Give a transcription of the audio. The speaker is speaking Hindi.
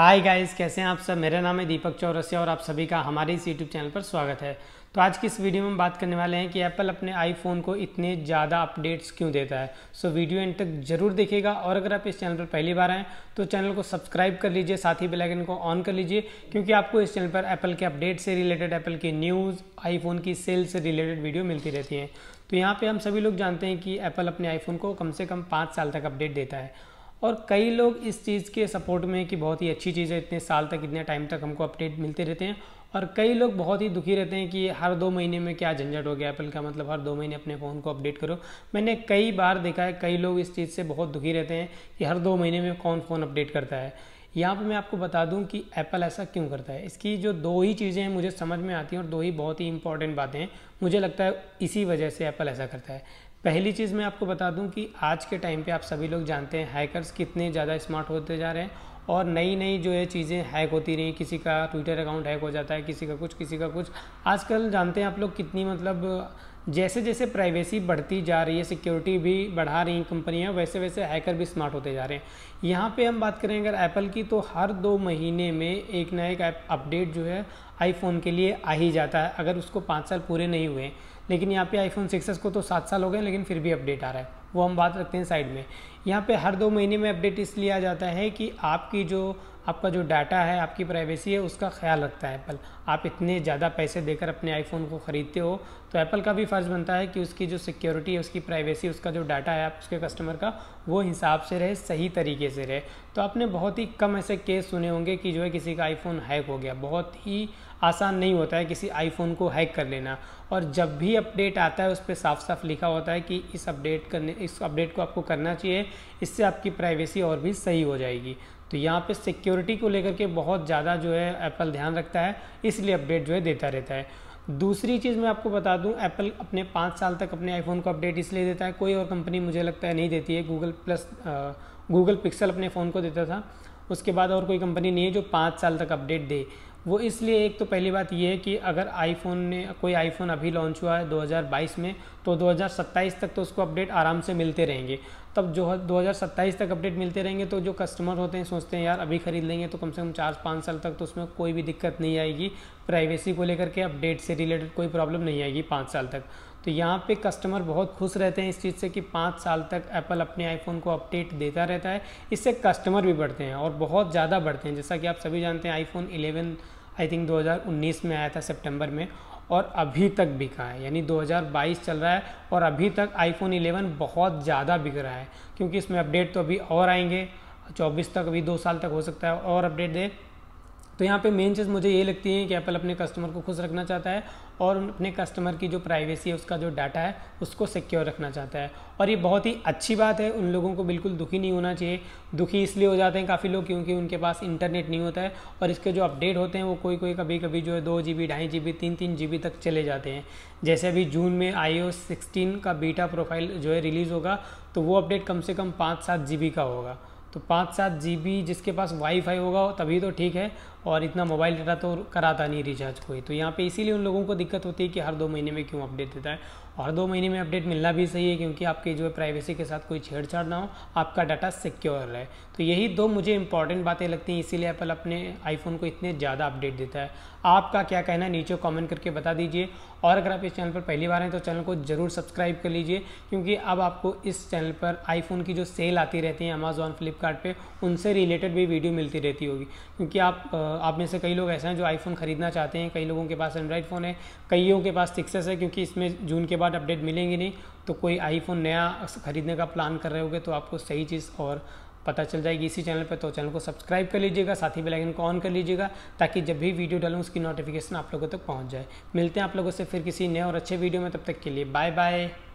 हाय गाइस कैसे हैं आप सब मेरा नाम है दीपक चौरसिया और आप सभी का हमारे इस यूट्यूब चैनल पर स्वागत है तो आज की इस वीडियो में हम बात करने वाले हैं कि एप्पल अपने आईफोन को इतने ज़्यादा अपडेट्स क्यों देता है सो so, वीडियो एंड तक जरूर देखिएगा और अगर आप इस चैनल पर पहली बार आएँ तो चैनल को सब्सक्राइब कर लीजिए साथ ही बेलाइकन को ऑन कर लीजिए क्योंकि आपको इस चैनल पर एप्पल के अपडेट से रिलेटेड एप्पल की न्यूज़ आईफोन की सेल्स से रिलेटेड वीडियो मिलती रहती हैं तो यहाँ पर हम सभी लोग जानते हैं कि एप्पल अपने आईफोन को कम से कम पाँच साल तक अपडेट देता है और कई लोग इस चीज़ के सपोर्ट में कि बहुत ही अच्छी चीज़ है इतने साल तक इतने टाइम तक हमको अपडेट मिलते रहते हैं और कई लोग बहुत ही दुखी रहते हैं कि हर दो महीने में क्या झंझट हो गया एप्पल का मतलब हर दो महीने अपने फ़ोन को अपडेट करो मैंने कई बार देखा है कई लोग इस चीज़ से बहुत दुखी रहते हैं कि हर दो महीने में कौन फ़ोन अपडेट करता है यहाँ पर मैं आपको बता दूँ कि एप्पल ऐसा क्यों करता है इसकी जो दो ही चीज़ें हैं मुझे समझ में आती हैं और दो ही बहुत ही इंपॉर्टेंट बातें हैं मुझे लगता है इसी वजह से एप्पल ऐसा करता है पहली चीज़ मैं आपको बता दूं कि आज के टाइम पे आप सभी लोग जानते हैं हैकर्स कितने ज़्यादा स्मार्ट होते जा रहे हैं और नई नई जो है चीज़ें हैक होती रही किसी का ट्विटर अकाउंट हैक हो जाता है किसी का कुछ किसी का कुछ आजकल जानते हैं आप लोग कितनी मतलब जैसे जैसे प्राइवेसी बढ़ती जा रही है सिक्योरिटी भी बढ़ा रही कंपनियां वैसे वैसे हैकर भी स्मार्ट होते जा रहे हैं यहाँ पे हम बात करें अगर एप्पल की तो हर दो महीने में एक ना एक अपडेट जो है आईफोन के लिए आ ही जाता है अगर उसको पाँच साल पूरे नहीं हुए लेकिन यहाँ पे आईफोन सिक्स को तो सात साल हो गए लेकिन फिर भी अपडेट आ रहा है वो हम बात रखते हैं साइड में यहाँ पे हर दो महीने में अपडेट इसलिए आ जाता है कि आपकी जो आपका जो डाटा है आपकी प्राइवेसी है उसका ख्याल रखता है एप्पल आप इतने ज़्यादा पैसे देकर अपने आईफोन को ख़रीदते हो तो एप्पल का भी फ़र्ज़ बनता है कि उसकी जो सिक्योरिटी है उसकी प्राइवेसी उसका जो डाटा है आप उसके कस्टमर का वो हिसाब से रहे सही तरीके से रहे तो आपने बहुत ही कम ऐसे केस सुने होंगे कि जो है किसी का आईफोन हैक हो गया बहुत ही आसान नहीं होता है किसी आईफोन को हैक कर लेना और जब भी अपडेट आता है उस पर साफ साफ लिखा होता है कि इस अपडेट करने इस अपडेट को आपको करना चाहिए इससे आपकी प्राइवेसी और भी सही हो जाएगी तो यहाँ पे सिक्योरिटी को लेकर के बहुत ज़्यादा जो है एप्पल ध्यान रखता है इसलिए अपडेट जो है देता रहता है दूसरी चीज़ मैं आपको बता दूं एप्पल अपने पाँच साल तक अपने आईफोन को अपडेट इसलिए देता है कोई और कंपनी मुझे लगता है नहीं देती है गूगल प्लस गूगल पिक्सल अपने फ़ोन को देता था उसके बाद और कोई कंपनी नहीं है जो पाँच साल तक अपडेट दे वो इसलिए एक तो पहली बात ये है कि अगर आईफोन ने कोई आईफोन अभी लॉन्च हुआ है 2022 में तो 2027 तक तो उसको अपडेट आराम से मिलते रहेंगे तब जो है 2027 तक अपडेट मिलते रहेंगे तो जो कस्टमर होते हैं सोचते हैं यार अभी ख़रीद लेंगे तो कम से कम चार पाँच साल तक तो उसमें कोई भी दिक्कत नहीं आएगी प्राइवेसी को लेकर के अपडेट से रिलेटेड कोई प्रॉब्लम नहीं आएगी पाँच साल तक तो यहाँ पे कस्टमर बहुत खुश रहते हैं इस चीज़ से कि पाँच साल तक एप्पल अपने आईफोन को अपडेट देता रहता है इससे कस्टमर भी बढ़ते हैं और बहुत ज़्यादा बढ़ते हैं जैसा कि आप सभी जानते हैं आईफोन इलेवन आई थिंक 2019 में आया था सितंबर में और अभी तक बिका है यानी 2022 चल रहा है और अभी तक आईफोन 11 बहुत ज़्यादा बिक रहा है क्योंकि इसमें अपडेट तो अभी और आएंगे 24 तक अभी दो साल तक हो सकता है और अपडेट दे तो यहाँ पे मेन चीज़ मुझे ये लगती है कि एप्पल अपने कस्टमर को खुश रखना चाहता है और अपने कस्टमर की जो प्राइवेसी है उसका जो डाटा है उसको सिक्योर रखना चाहता है और ये बहुत ही अच्छी बात है उन लोगों को बिल्कुल दुखी नहीं होना चाहिए दुखी इसलिए हो जाते हैं काफ़ी लोग क्योंकि उनके पास इंटरनेट नहीं होता है और इसके जो अपडेट होते हैं वो कोई कोई कभी कभी जो है दो जी बी ढाई जी बी तीन तीन जी बी तक चले जाते हैं जैसे अभी जून में आई ओ सिक्सटीन का बीटा प्रोफाइल जो है रिलीज़ होगा तो वो अपडेट कम से कम पाँच सात जी बी का होगा तो पाँच सात जी बी जिसके पास वाईफाई होगा तभी तो ठीक है और इतना मोबाइल डाटा तो कराता नहीं रिचार्ज कोई तो यहाँ पे इसीलिए उन लोगों को दिक्कत होती है कि हर दो महीने में क्यों अपडेट देता है और दो महीने में अपडेट मिलना भी सही है क्योंकि आपकी जो है प्राइवेसी के साथ कोई छेड़छाड़ ना हो आपका डाटा सिक्योर रहे तो यही दो मुझे इंपॉर्टेंट बातें लगती हैं इसीलिए एप्पल अपने आईफोन को इतने ज़्यादा अपडेट देता है आपका क्या कहना है नीचे कॉमेंट करके बता दीजिए और अगर आप इस चैनल पर पहली बार हैं तो चैनल को ज़रूर सब्सक्राइब कर लीजिए क्योंकि अब आपको इस चैनल पर आईफोन की जो सेल आती रहती है अमेज़ॉन फ्लिपकार्ट उनसे रिलेटेड भी वीडियो मिलती रहती होगी क्योंकि आप आप में से कई लोग ऐसे हैं जो आईफोन ख़रीदना चाहते हैं कई लोगों के पास एंड्रॉयड फ़ोन है कईयों के पास सिक्सेस है क्योंकि इसमें जून के बाद अपडेट मिलेंगे नहीं तो कोई आईफोन नया ख़रीदने का प्लान कर रहे होगे तो आपको सही चीज़ और पता चल जाएगी इसी चैनल पर तो चैनल को सब्सक्राइब कर लीजिएगा साथ ही बेलाइकन को ऑन कर लीजिएगा ताकि जब भी वीडियो डालूँ उसकी नोटिफिकेशन आप लोगों तक पहुँच जाए मिलते हैं आप लोगों से फिर किसी नए और अच्छे वीडियो में तब तक के लिए बाय बाय